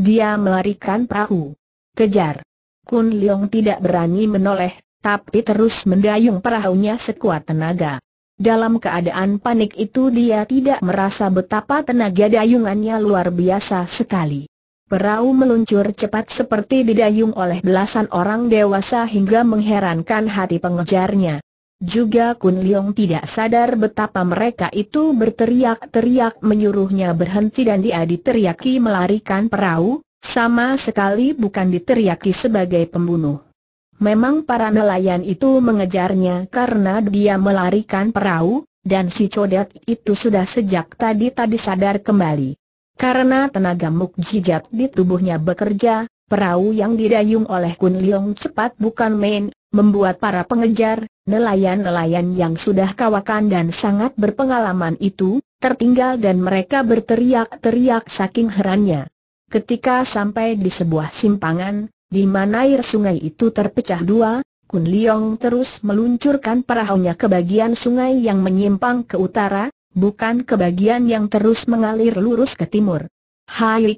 dia melarikan perahu. Kejar. Kun Leong tidak berani menoleh, tapi terus mendayung perahunya sekuat tenaga. Dalam keadaan panik itu dia tidak merasa betapa tenaga dayungannya luar biasa sekali. Perahu meluncur cepat seperti didayung oleh belasan orang dewasa hingga mengherankan hati pengejarnya. Juga Kun Leong tidak sadar betapa mereka itu berteriak-teriak menyuruhnya berhenti dan dia diteriaki melarikan perahu, sama sekali bukan diteriaki sebagai pembunuh. Memang para nelayan itu mengejarnya karena dia melarikan perahu, dan si codet itu sudah sejak tadi tadi sadar kembali. Karena tenaga mukjizat di tubuhnya bekerja, perahu yang didayung oleh Kun Leong cepat bukan main, membuat para pengejar, nelayan-nelayan yang sudah kawakan dan sangat berpengalaman itu, tertinggal dan mereka berteriak-teriak saking herannya. Ketika sampai di sebuah simpangan, di mana air sungai itu terpecah dua, Kun Leong terus meluncurkan perahunya ke bagian sungai yang menyimpang ke utara, bukan ke bagian yang terus mengalir lurus ke timur. Hai,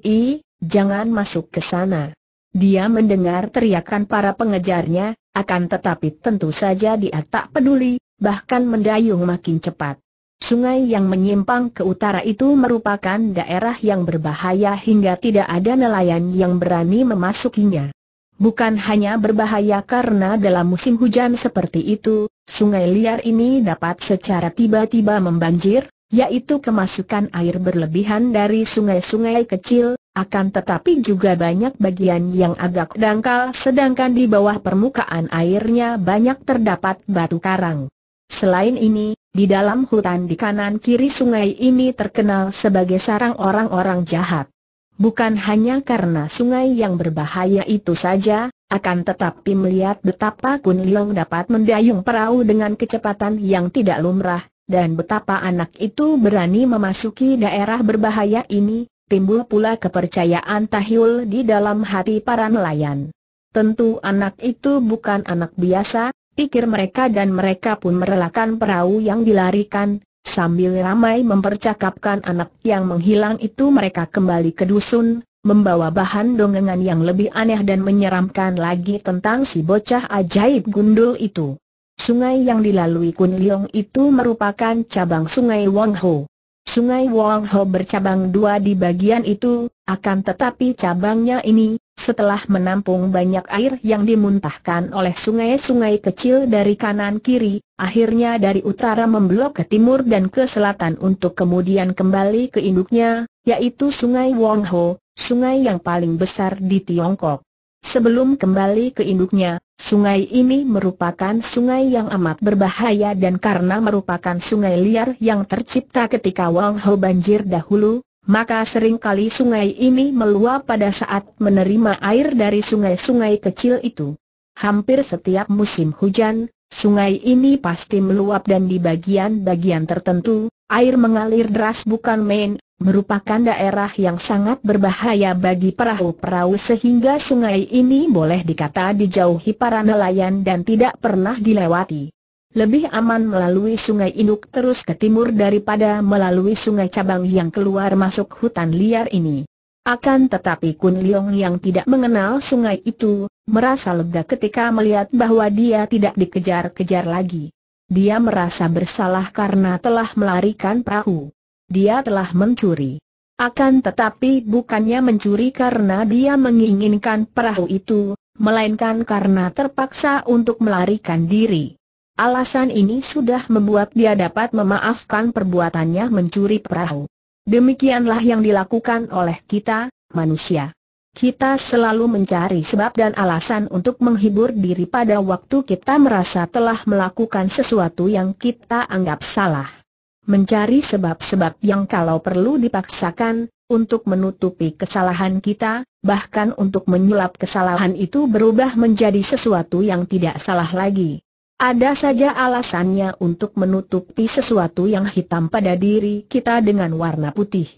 jangan masuk ke sana. Dia mendengar teriakan para pengejarnya, akan tetapi tentu saja dia tak peduli, bahkan mendayung makin cepat. Sungai yang menyimpang ke utara itu merupakan daerah yang berbahaya hingga tidak ada nelayan yang berani memasukinya. Bukan hanya berbahaya karena dalam musim hujan seperti itu, sungai liar ini dapat secara tiba-tiba membanjir, yaitu kemasukan air berlebihan dari sungai-sungai kecil, akan tetapi juga banyak bagian yang agak dangkal sedangkan di bawah permukaan airnya banyak terdapat batu karang. Selain ini, di dalam hutan di kanan kiri sungai ini terkenal sebagai sarang orang-orang jahat. Bukan hanya karena sungai yang berbahaya itu saja, akan tetapi melihat betapa Kun Leong dapat mendayung perahu dengan kecepatan yang tidak lumrah, dan betapa anak itu berani memasuki daerah berbahaya ini, timbul pula kepercayaan Tahyul di dalam hati para nelayan. Tentu anak itu bukan anak biasa, pikir mereka dan mereka pun merelakan perahu yang dilarikan, Sambil ramai mempercakapkan anak yang menghilang itu mereka kembali ke dusun, membawa bahan dongengan yang lebih aneh dan menyeramkan lagi tentang si bocah ajaib gundul itu. Sungai yang dilalui Kun Leong itu merupakan cabang Sungai Wong Ho. Sungai Wong Ho bercabang dua di bagian itu, akan tetapi cabangnya ini, setelah menampung banyak air yang dimuntahkan oleh sungai-sungai kecil dari kanan kiri, akhirnya dari utara memblok ke timur dan ke selatan untuk kemudian kembali ke induknya, yaitu Sungai Wong Ho, sungai yang paling besar di Tiongkok. Sebelum kembali ke induknya, sungai ini merupakan sungai yang amat berbahaya dan karena merupakan sungai liar yang tercipta ketika Wang Ho banjir dahulu, maka seringkali sungai ini meluap pada saat menerima air dari sungai-sungai kecil itu. Hampir setiap musim hujan, sungai ini pasti meluap dan di bagian-bagian tertentu, air mengalir deras bukan main, merupakan daerah yang sangat berbahaya bagi perahu-perahu sehingga sungai ini boleh dikata dijauhi para nelayan dan tidak pernah dilewati lebih aman melalui sungai induk terus ke timur daripada melalui sungai cabang yang keluar masuk hutan liar ini. Akan tetapi Kun Leong yang tidak mengenal sungai itu, merasa lega ketika melihat bahwa dia tidak dikejar-kejar lagi. Dia merasa bersalah karena telah melarikan perahu. Dia telah mencuri. Akan tetapi bukannya mencuri karena dia menginginkan perahu itu, melainkan karena terpaksa untuk melarikan diri. Alasan ini sudah membuat dia dapat memaafkan perbuatannya mencuri perahu. Demikianlah yang dilakukan oleh kita, manusia. Kita selalu mencari sebab dan alasan untuk menghibur diri pada waktu kita merasa telah melakukan sesuatu yang kita anggap salah. Mencari sebab-sebab yang kalau perlu dipaksakan, untuk menutupi kesalahan kita, bahkan untuk menyulap kesalahan itu berubah menjadi sesuatu yang tidak salah lagi. Ada saja alasannya untuk menutupi sesuatu yang hitam pada diri kita dengan warna putih.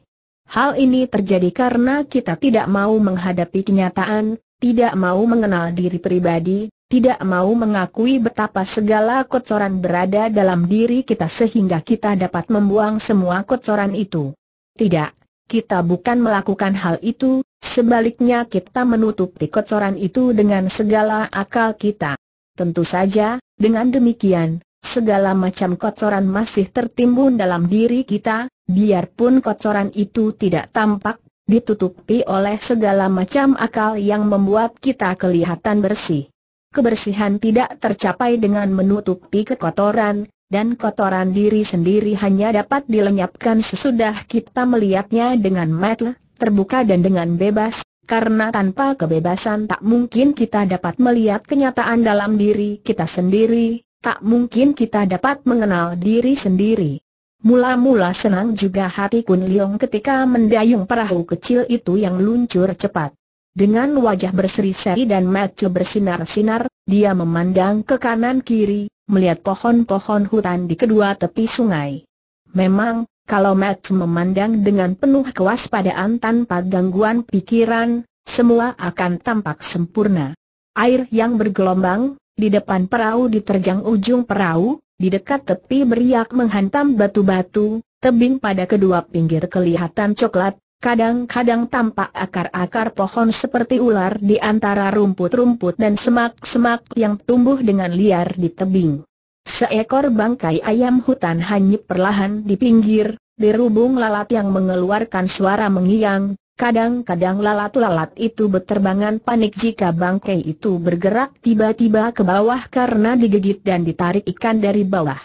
Hal ini terjadi karena kita tidak mau menghadapi kenyataan, tidak mau mengenal diri pribadi, tidak mau mengakui betapa segala kotoran berada dalam diri kita sehingga kita dapat membuang semua kotoran itu. Tidak, kita bukan melakukan hal itu, sebaliknya kita menutupi kotoran itu dengan segala akal kita. Tentu saja, dengan demikian, segala macam kotoran masih tertimbun dalam diri kita, biarpun kotoran itu tidak tampak, ditutupi oleh segala macam akal yang membuat kita kelihatan bersih. Kebersihan tidak tercapai dengan menutupi kekotoran, dan kotoran diri sendiri hanya dapat dilenyapkan sesudah kita melihatnya dengan mata terbuka dan dengan bebas, karena tanpa kebebasan tak mungkin kita dapat melihat kenyataan dalam diri kita sendiri, tak mungkin kita dapat mengenal diri sendiri. Mula-mula senang juga hati Kun Liong ketika mendayung perahu kecil itu yang luncur cepat. Dengan wajah berseri-seri dan mata bersinar-sinar, dia memandang ke kanan kiri, melihat pohon-pohon hutan di kedua tepi sungai. Memang, kalau Matt memandang dengan penuh kewaspadaan tanpa gangguan pikiran, semua akan tampak sempurna. Air yang bergelombang, di depan perahu diterjang ujung perahu, di dekat tepi beriak menghantam batu-batu, tebing pada kedua pinggir kelihatan coklat, kadang-kadang tampak akar-akar pohon seperti ular di antara rumput-rumput dan semak-semak yang tumbuh dengan liar di tebing. Seekor bangkai ayam hutan hanyut perlahan di pinggir, dirubung lalat yang mengeluarkan suara mengiang, kadang-kadang lalat-lalat itu berterbangan panik jika bangkai itu bergerak tiba-tiba ke bawah karena digigit dan ditarik ikan dari bawah.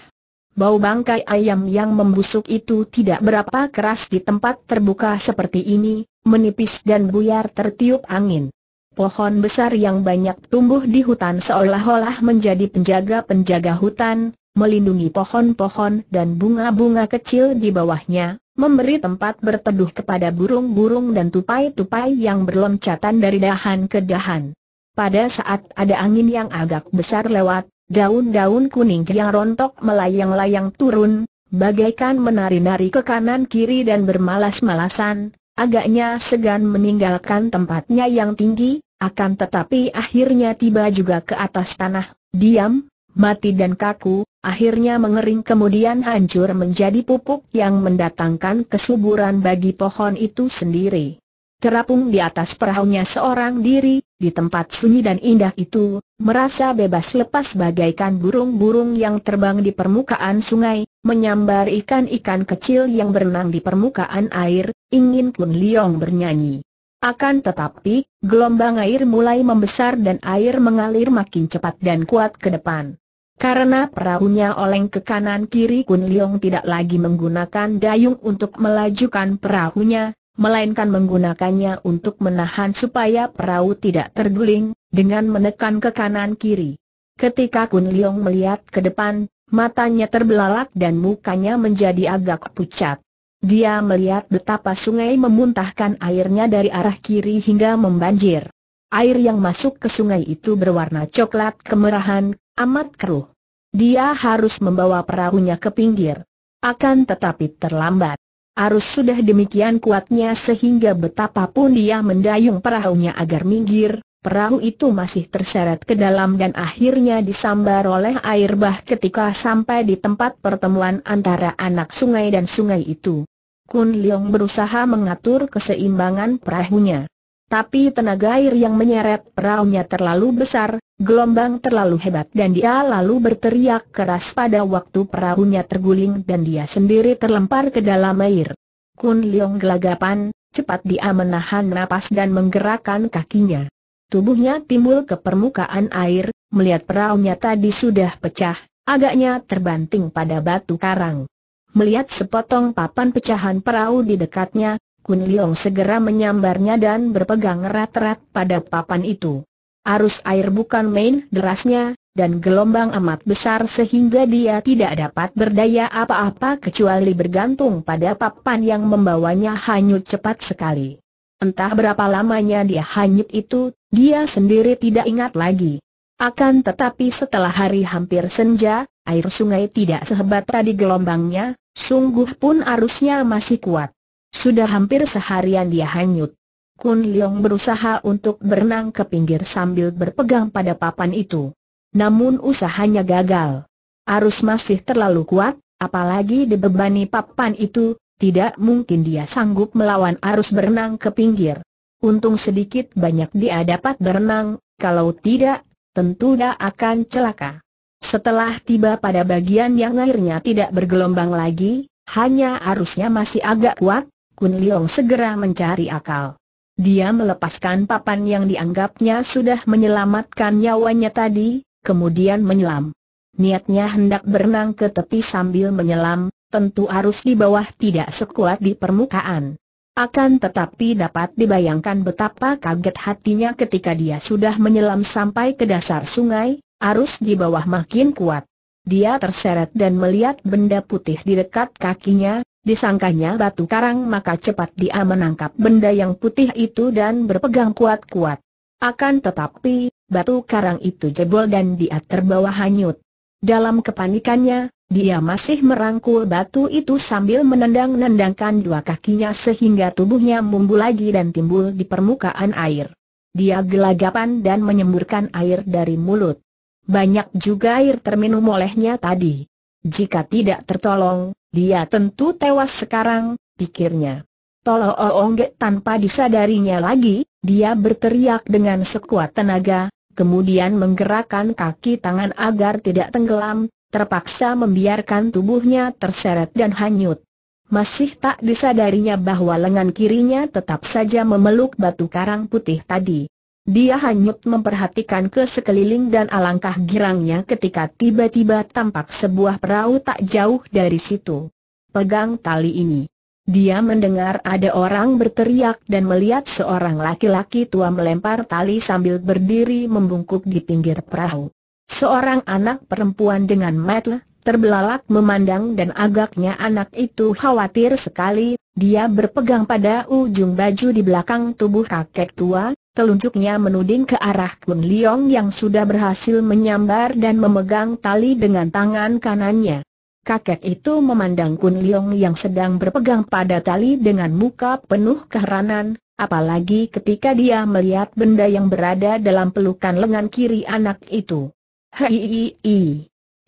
Bau bangkai ayam yang membusuk itu tidak berapa keras di tempat terbuka seperti ini, menipis dan buyar tertiup angin. Pohon besar yang banyak tumbuh di hutan seolah-olah menjadi penjaga-penjaga hutan, melindungi pohon-pohon dan bunga-bunga kecil di bawahnya, memberi tempat berteduh kepada burung-burung dan tupai-tupai yang berloncatan dari dahan ke dahan. Pada saat ada angin yang agak besar lewat, daun-daun kuning yang rontok melayang-layang turun, bagaikan menari-nari ke kanan kiri dan bermalas-malasan, agaknya segan meninggalkan tempatnya yang tinggi, akan tetapi akhirnya tiba juga ke atas tanah, diam, mati dan kaku, akhirnya mengering kemudian hancur menjadi pupuk yang mendatangkan kesuburan bagi pohon itu sendiri. Terapung di atas perahunya seorang diri, di tempat sunyi dan indah itu, merasa bebas lepas bagaikan burung-burung yang terbang di permukaan sungai, menyambar ikan-ikan kecil yang berenang di permukaan air, ingin Kun Liong bernyanyi. Akan tetapi, gelombang air mulai membesar dan air mengalir makin cepat dan kuat ke depan. Karena perahunya oleng ke kanan kiri Kun Liong tidak lagi menggunakan dayung untuk melajukan perahunya, melainkan menggunakannya untuk menahan supaya perahu tidak terguling, dengan menekan ke kanan kiri. Ketika Kun Liong melihat ke depan, matanya terbelalak dan mukanya menjadi agak pucat. Dia melihat betapa sungai memuntahkan airnya dari arah kiri hingga membanjir. Air yang masuk ke sungai itu berwarna coklat kemerahan, amat keruh. Dia harus membawa perahunya ke pinggir. Akan tetapi terlambat. Arus sudah demikian kuatnya sehingga betapapun dia mendayung perahunya agar minggir, perahu itu masih terseret ke dalam dan akhirnya disambar oleh air bah ketika sampai di tempat pertemuan antara anak sungai dan sungai itu. Kun Leong berusaha mengatur keseimbangan perahunya. Tapi tenaga air yang menyeret perahunya terlalu besar, gelombang terlalu hebat dan dia lalu berteriak keras pada waktu perahunya terguling dan dia sendiri terlempar ke dalam air. Kun Leong gelagapan, cepat dia menahan napas dan menggerakkan kakinya. Tubuhnya timbul ke permukaan air, melihat peraunya tadi sudah pecah, agaknya terbanting pada batu karang. Melihat sepotong papan pecahan perahu di dekatnya, Kun Leong segera menyambarnya dan berpegang erat-erat pada papan itu. Arus air bukan main derasnya, dan gelombang amat besar sehingga dia tidak dapat berdaya apa-apa kecuali bergantung pada papan yang membawanya hanyut cepat sekali. Entah berapa lamanya dia hanyut itu, dia sendiri tidak ingat lagi. Akan tetapi setelah hari hampir senja, air sungai tidak sehebat tadi gelombangnya, sungguh pun arusnya masih kuat. Sudah hampir seharian dia hanyut. Kun Leong berusaha untuk berenang ke pinggir sambil berpegang pada papan itu. Namun usahanya gagal. Arus masih terlalu kuat, apalagi dibebani papan itu, tidak mungkin dia sanggup melawan arus berenang ke pinggir. Untung sedikit banyak dia dapat berenang, kalau tidak, tentu dia akan celaka. Setelah tiba pada bagian yang airnya tidak bergelombang lagi, hanya arusnya masih agak kuat, Kun Liong segera mencari akal. Dia melepaskan papan yang dianggapnya sudah menyelamatkan nyawanya tadi, kemudian menyelam. Niatnya hendak berenang ke tepi sambil menyelam, tentu arus di bawah tidak sekuat di permukaan. Akan tetapi dapat dibayangkan betapa kaget hatinya ketika dia sudah menyelam sampai ke dasar sungai, arus di bawah makin kuat. Dia terseret dan melihat benda putih di dekat kakinya, disangkanya batu karang maka cepat dia menangkap benda yang putih itu dan berpegang kuat-kuat. Akan tetapi, batu karang itu jebol dan dia terbawa hanyut. Dalam kepanikannya, dia masih merangkul batu itu sambil menendang-nendangkan dua kakinya sehingga tubuhnya mumbu lagi dan timbul di permukaan air. Dia gelagapan dan menyemburkan air dari mulut. Banyak juga air terminum olehnya tadi. Jika tidak tertolong, dia tentu tewas sekarang, pikirnya. Tolong, tanpa disadarinya lagi, dia berteriak dengan sekuat tenaga, kemudian menggerakkan kaki tangan agar tidak tenggelam, terpaksa membiarkan tubuhnya terseret dan hanyut. Masih tak disadarinya bahwa lengan kirinya tetap saja memeluk batu karang putih tadi. Dia hanyut memperhatikan ke sekeliling dan alangkah girangnya ketika tiba-tiba tampak sebuah perahu tak jauh dari situ. Pegang tali ini. Dia mendengar ada orang berteriak dan melihat seorang laki-laki tua melempar tali sambil berdiri membungkuk di pinggir perahu. Seorang anak perempuan dengan mata terbelalak memandang dan agaknya anak itu khawatir sekali, dia berpegang pada ujung baju di belakang tubuh kakek tua, telunjuknya menuding ke arah Kun Liong yang sudah berhasil menyambar dan memegang tali dengan tangan kanannya kakek itu memandang Kun Liong yang sedang berpegang pada tali dengan muka penuh keheranan, apalagi ketika dia melihat benda yang berada dalam pelukan lengan kiri anak itu. Hei,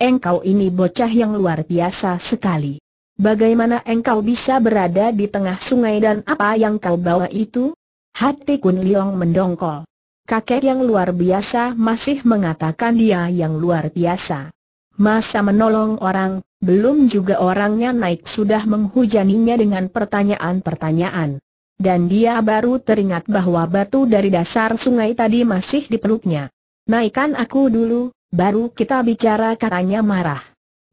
engkau ini bocah yang luar biasa sekali. Bagaimana engkau bisa berada di tengah sungai dan apa yang kau bawa itu? Hati Kun Liong mendongkol. Kakek yang luar biasa masih mengatakan dia yang luar biasa. Masa menolong orang, belum juga orangnya naik sudah menghujaninya dengan pertanyaan-pertanyaan. Dan dia baru teringat bahwa batu dari dasar sungai tadi masih di Naikkan aku dulu, baru kita bicara katanya marah.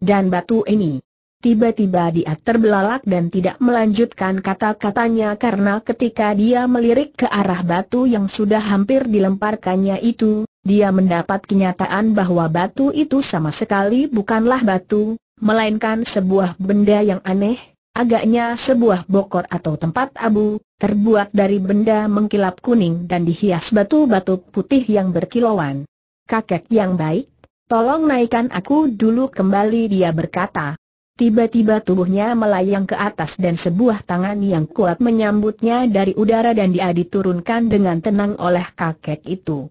Dan batu ini. Tiba-tiba dia terbelalak dan tidak melanjutkan kata-katanya karena ketika dia melirik ke arah batu yang sudah hampir dilemparkannya itu, dia mendapat kenyataan bahwa batu itu sama sekali bukanlah batu, melainkan sebuah benda yang aneh, agaknya sebuah bokor atau tempat abu, terbuat dari benda mengkilap kuning dan dihias batu-batu putih yang berkilauan. Kakek yang baik, tolong naikkan aku dulu kembali dia berkata. Tiba-tiba tubuhnya melayang ke atas dan sebuah tangan yang kuat menyambutnya dari udara dan dia diturunkan dengan tenang oleh kakek itu.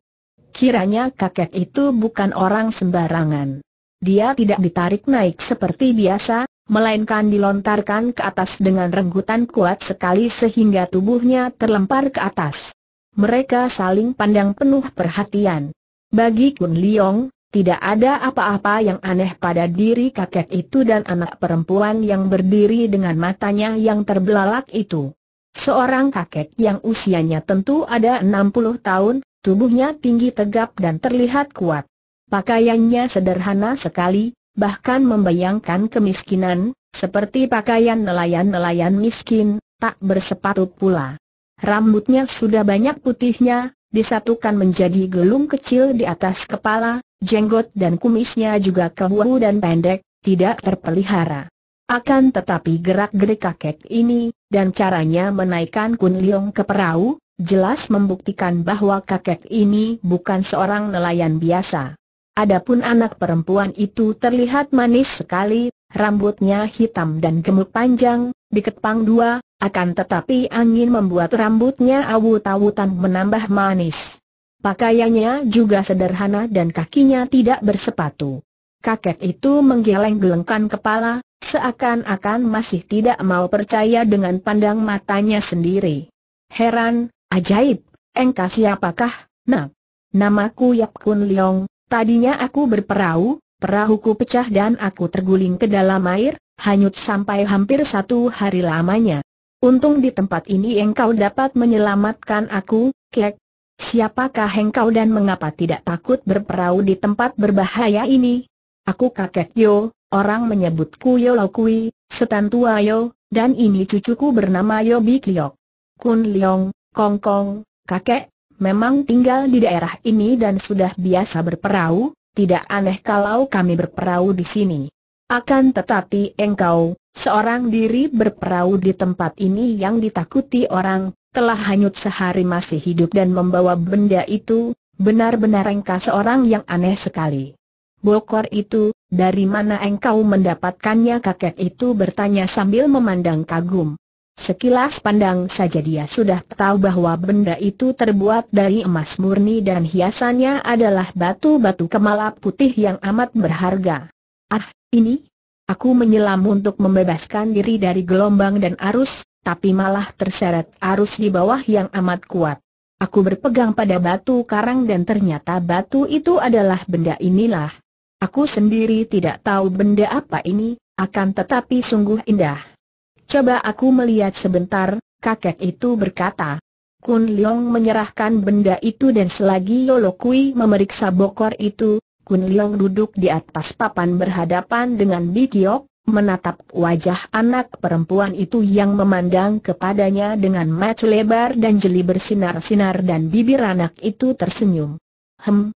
Kiranya kakek itu bukan orang sembarangan. Dia tidak ditarik naik seperti biasa, melainkan dilontarkan ke atas dengan renggutan kuat sekali sehingga tubuhnya terlempar ke atas. Mereka saling pandang penuh perhatian. Bagi Kun Liong, tidak ada apa-apa yang aneh pada diri kakek itu dan anak perempuan yang berdiri dengan matanya yang terbelalak itu. Seorang kakek yang usianya tentu ada 60 tahun, tubuhnya tinggi tegap dan terlihat kuat. Pakaiannya sederhana sekali, bahkan membayangkan kemiskinan, seperti pakaian nelayan-nelayan miskin, tak bersepatu pula. Rambutnya sudah banyak putihnya, disatukan menjadi gelung kecil di atas kepala, jenggot dan kumisnya juga kebu dan pendek, tidak terpelihara. Akan tetapi gerak-gerik kakek ini, dan caranya menaikkan Kun Leong ke perahu, jelas membuktikan bahwa kakek ini bukan seorang nelayan biasa. Adapun anak perempuan itu terlihat manis sekali, rambutnya hitam dan gemuk panjang, dikepang dua, akan tetapi angin membuat rambutnya awut-awutan menambah manis. Pakaiannya juga sederhana dan kakinya tidak bersepatu. Kakek itu menggeleng-gelengkan kepala, seakan-akan masih tidak mau percaya dengan pandang matanya sendiri. Heran, ajaib, engkau siapakah, nak? Namaku Yap Kun Leong, Tadinya aku berperahu, perahuku pecah dan aku terguling ke dalam air, hanyut sampai hampir satu hari lamanya. Untung di tempat ini engkau dapat menyelamatkan aku, Kek. Siapakah engkau dan mengapa tidak takut berperahu di tempat berbahaya ini? Aku kakek Yo, orang menyebutku Yo Lau setan tua Yo, dan ini cucuku bernama Yo Bikyok. Kun Leong, Kongkong, kakek, memang tinggal di daerah ini dan sudah biasa berperahu, tidak aneh kalau kami berperahu di sini. Akan tetapi engkau, seorang diri berperahu di tempat ini yang ditakuti orang, telah hanyut sehari masih hidup dan membawa benda itu, benar-benar engkau seorang yang aneh sekali. Bokor itu, dari mana engkau mendapatkannya kakek itu bertanya sambil memandang kagum. Sekilas pandang saja dia sudah tahu bahwa benda itu terbuat dari emas murni dan hiasannya adalah batu-batu kemala putih yang amat berharga. Ah, ini? Aku menyelam untuk membebaskan diri dari gelombang dan arus, tapi malah terseret arus di bawah yang amat kuat. Aku berpegang pada batu karang dan ternyata batu itu adalah benda inilah. Aku sendiri tidak tahu benda apa ini, akan tetapi sungguh indah. Coba aku melihat sebentar, kakek itu berkata. Kun Leong menyerahkan benda itu dan selagi Yolo Kui memeriksa bokor itu, Kun Leong duduk di atas papan berhadapan dengan Bikiok, menatap wajah anak perempuan itu yang memandang kepadanya dengan mata lebar dan jeli bersinar-sinar dan bibir anak itu tersenyum. Hem,